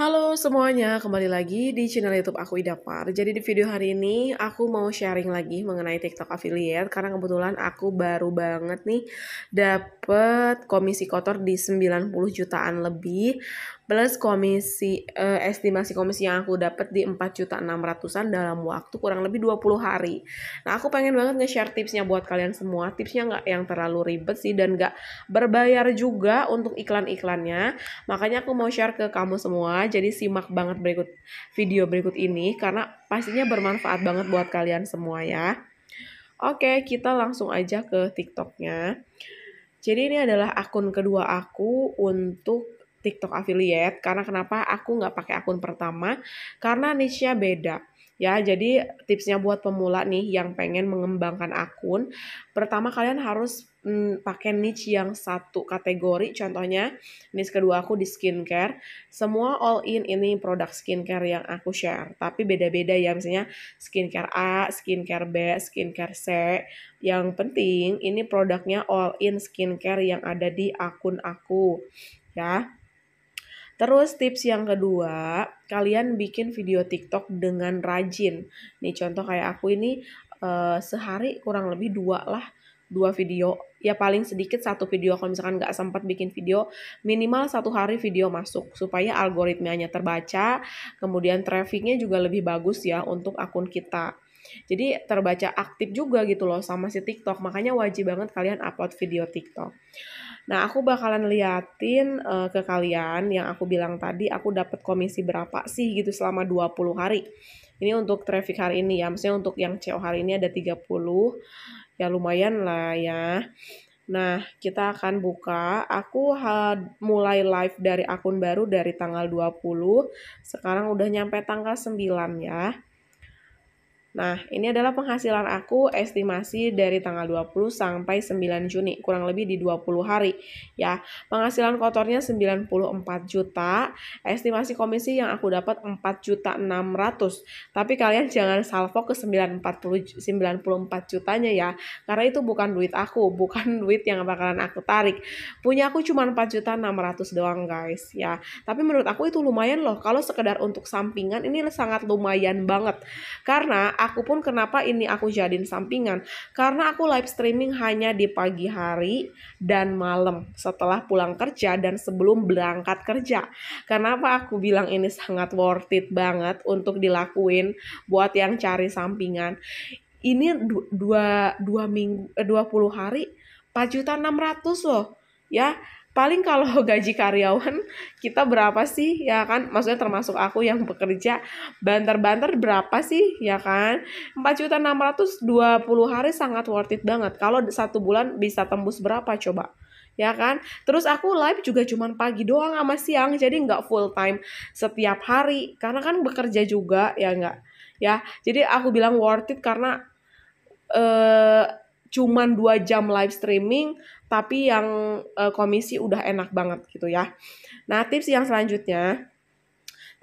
Halo semuanya, kembali lagi di channel YouTube aku Ida Idapar. Jadi di video hari ini aku mau sharing lagi mengenai TikTok affiliate karena kebetulan aku baru banget nih dapet komisi kotor di 90 jutaan lebih plus komisi eh, estimasi komisi yang aku dapat di 4 juta 600 ratusan dalam waktu kurang lebih 20 hari. Nah, aku pengen banget nge-share tipsnya buat kalian semua. Tipsnya nggak yang terlalu ribet sih dan nggak berbayar juga untuk iklan-iklannya. Makanya aku mau share ke kamu semua. Jadi simak banget berikut video berikut ini karena pastinya bermanfaat banget buat kalian semua ya. Oke, kita langsung aja ke TikToknya. Jadi ini adalah akun kedua aku untuk TikTok affiliate karena kenapa aku nggak pakai akun pertama karena niche-nya beda ya jadi tipsnya buat pemula nih yang pengen mengembangkan akun pertama kalian harus hmm, pakai niche yang satu kategori contohnya niche kedua aku di skincare semua all in ini produk skincare yang aku share tapi beda-beda ya misalnya skincare A skincare B skincare C yang penting ini produknya all in skincare yang ada di akun aku ya Terus tips yang kedua, kalian bikin video TikTok dengan rajin. Nih contoh kayak aku ini uh, sehari kurang lebih dua lah dua video ya paling sedikit satu video kalau misalkan nggak sempat bikin video minimal satu hari video masuk supaya algoritmanya terbaca kemudian trafficnya juga lebih bagus ya untuk akun kita jadi terbaca aktif juga gitu loh sama si TikTok. Makanya wajib banget kalian upload video TikTok. Nah, aku bakalan liatin uh, ke kalian yang aku bilang tadi aku dapat komisi berapa sih gitu selama 20 hari. Ini untuk traffic hari ini ya. Maksudnya untuk yang CO hari ini ada 30. Ya lumayan lah ya. Nah, kita akan buka. Aku mulai live dari akun baru dari tanggal 20. Sekarang udah nyampe tanggal 9 ya. Nah, ini adalah penghasilan aku estimasi dari tanggal 20 sampai 9 Juni, kurang lebih di 20 hari ya. Penghasilan kotornya 94 juta, estimasi komisi yang aku dapat 4 juta 600. Tapi kalian jangan salvo ke 940 94 jutanya ya, karena itu bukan duit aku, bukan duit yang bakalan aku tarik. Punya aku cuma 4 juta 600 doang, guys, ya. Tapi menurut aku itu lumayan loh kalau sekedar untuk sampingan ini sangat lumayan banget. Karena aku pun kenapa ini aku jadiin sampingan karena aku live streaming hanya di pagi hari dan malam setelah pulang kerja dan sebelum berangkat kerja kenapa aku bilang ini sangat worth it banget untuk dilakuin buat yang cari sampingan ini dua dua minggu eh, dua puluh hari empat juta enam ratus loh ya paling kalau gaji karyawan kita berapa sih ya kan maksudnya termasuk aku yang bekerja banter-banter berapa sih ya kan 4 juta 620 hari sangat worth it banget kalau satu bulan bisa tembus berapa coba ya kan terus aku live juga cuman pagi doang sama siang jadi nggak full time setiap hari karena kan bekerja juga ya nggak ya jadi aku bilang worth it karena eh uh, cuman dua jam live streaming tapi yang uh, komisi udah enak banget gitu ya. Nah, tips yang selanjutnya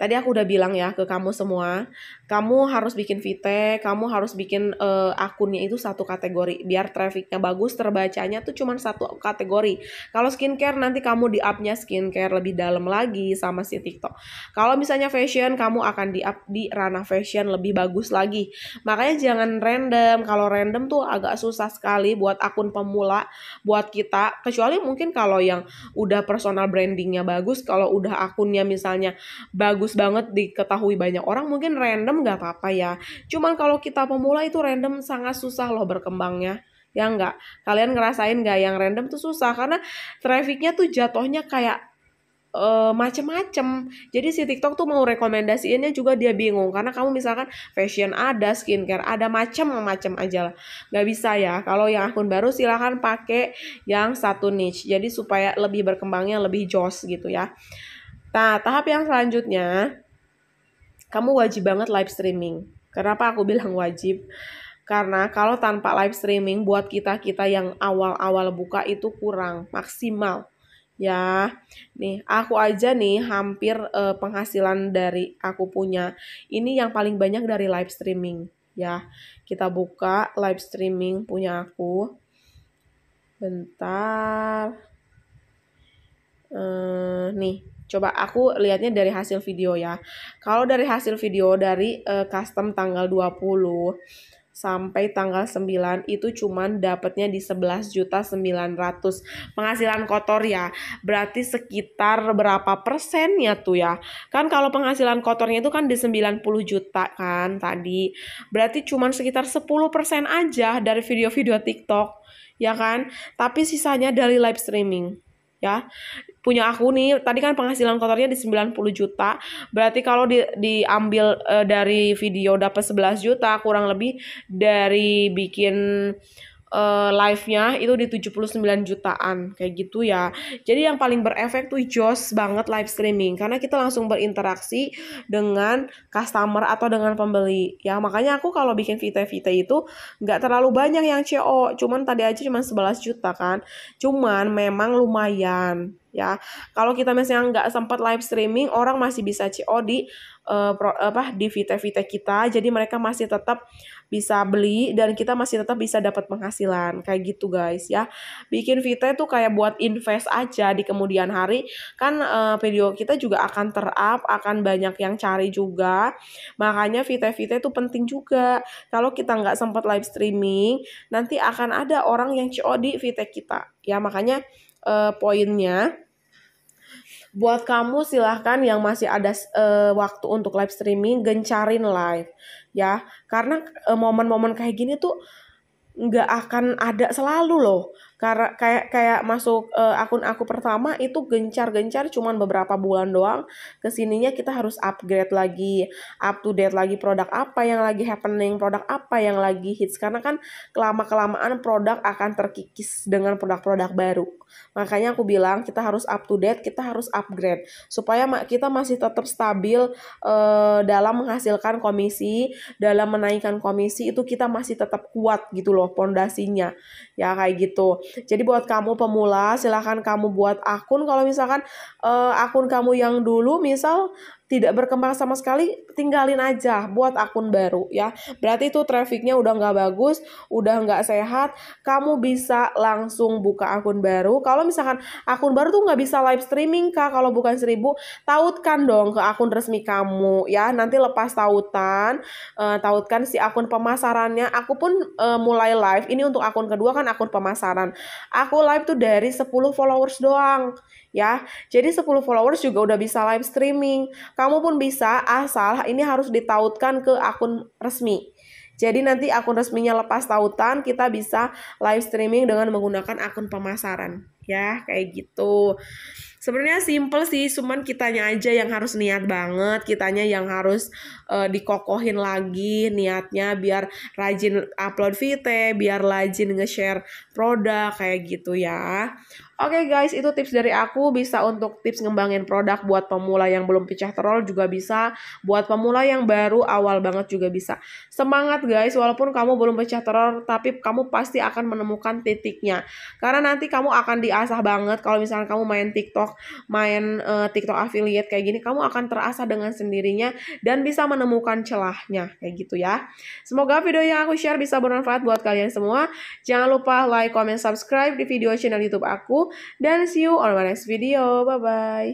tadi aku udah bilang ya ke kamu semua, kamu harus bikin vite, kamu harus bikin uh, akunnya itu satu kategori biar trafficnya bagus, terbacanya tuh cuma satu kategori. Kalau skincare nanti kamu di upnya skincare lebih dalam lagi sama si TikTok. Kalau misalnya fashion kamu akan di up di ranah fashion lebih bagus lagi. Makanya jangan random. Kalau random tuh agak susah sekali buat akun pemula, buat kita. Kecuali mungkin kalau yang udah personal brandingnya bagus, kalau udah akunnya misalnya bagus banget diketahui banyak orang, mungkin random nggak apa-apa ya. Cuman kalau kita pemula itu random sangat susah loh berkembangnya ya nggak kalian ngerasain nggak yang random tuh susah karena trafficnya tuh jatohnya kayak uh, macem-macem. Jadi si TikTok tuh mau rekomendasiinnya juga dia bingung karena kamu misalkan fashion ada, skincare ada macem-macem aja lah. Gak bisa ya. Kalau yang akun baru silahkan pakai yang satu niche. Jadi supaya lebih berkembangnya lebih joss gitu ya. Nah tahap yang selanjutnya kamu wajib banget live streaming. Kenapa aku bilang wajib? Karena kalau tanpa live streaming buat kita-kita yang awal-awal buka itu kurang maksimal. Ya, nih aku aja nih hampir eh, penghasilan dari aku punya ini yang paling banyak dari live streaming. Ya, kita buka live streaming punya aku. Bentar. uh, nih Coba aku lihatnya dari hasil video ya. Kalau dari hasil video dari uh, custom tanggal 20 sampai tanggal 9 itu cuman dapatnya di 11 juta 900 penghasilan kotor ya berarti sekitar berapa persennya tuh ya kan kalau penghasilan kotornya itu kan di 90 juta kan tadi berarti cuman sekitar 10 persen aja dari video-video TikTok ya kan tapi sisanya dari live streaming ya punya aku nih tadi kan penghasilan kotornya di 90 juta berarti kalau di, diambil uh, dari video dapat 11 juta kurang lebih dari bikin uh, live-nya itu di 79 jutaan kayak gitu ya. Jadi yang paling berefek tuh jos banget live streaming karena kita langsung berinteraksi dengan customer atau dengan pembeli. Ya makanya aku kalau bikin vite-vite itu nggak terlalu banyak yang CO, cuman tadi aja cuma 11 juta kan. Cuman memang lumayan ya. Kalau kita misalnya nggak sempat live streaming, orang masih bisa CO di uh, pro, apa di vite vite kita. Jadi mereka masih tetap bisa beli dan kita masih tetap bisa dapat penghasilan. Kayak gitu guys ya. Bikin vite itu kayak buat invest aja di kemudian hari kan uh, video kita juga akan terap, akan banyak yang cari juga. Makanya vite vite itu penting juga. Kalau kita nggak sempat live streaming, nanti akan ada orang yang CO di kita. Ya makanya uh, poinnya buat kamu silahkan yang masih ada uh, waktu untuk live streaming gencarin live ya karena eh, momen-momen momen -momen kayak gini tuh nggak akan ada selalu loh karena kayak kayak masuk uh, akun aku pertama itu gencar-gencar cuman beberapa bulan doang kesininya kita harus upgrade lagi up to date lagi produk apa yang lagi happening produk apa yang lagi hits karena kan kelama kelamaan produk akan terkikis dengan produk-produk baru makanya aku bilang kita harus up to date kita harus upgrade supaya kita masih tetap stabil uh, dalam menghasilkan komisi dalam menaikkan komisi itu kita masih tetap kuat gitu loh pondasinya ya kayak gitu jadi buat kamu pemula silahkan kamu buat akun kalau misalkan uh, akun kamu yang dulu misal tidak berkembang sama sekali, tinggalin aja, buat akun baru ya. Berarti itu trafficnya udah nggak bagus, udah nggak sehat, kamu bisa langsung buka akun baru. Kalau misalkan akun baru tuh nggak bisa live streaming kak, kalau bukan seribu, tautkan dong ke akun resmi kamu ya. Nanti lepas tautan, uh, tautkan si akun pemasarannya. Aku pun uh, mulai live, ini untuk akun kedua kan akun pemasaran. Aku live tuh dari 10 followers doang ya. Jadi 10 followers juga udah bisa live streaming. Kamu pun bisa asal ini harus ditautkan ke akun resmi. Jadi nanti akun resminya lepas tautan kita bisa live streaming dengan menggunakan akun pemasaran ya kayak gitu sebenarnya simple sih cuman kitanya aja yang harus niat banget kitanya yang harus uh, dikokohin lagi niatnya biar rajin upload vite biar rajin nge-share produk kayak gitu ya Oke okay guys, itu tips dari aku bisa untuk tips ngembangin produk buat pemula yang belum pecah terol juga bisa, buat pemula yang baru awal banget juga bisa. Semangat guys, walaupun kamu belum pecah terol tapi kamu pasti akan menemukan titiknya. Karena nanti kamu akan di terasa banget kalau misalnya kamu main TikTok, main uh, TikTok affiliate kayak gini, kamu akan terasa dengan sendirinya dan bisa menemukan celahnya kayak gitu ya. Semoga video yang aku share bisa bermanfaat buat kalian semua. Jangan lupa like, comment, subscribe di video channel YouTube aku dan see you on my next video. Bye bye.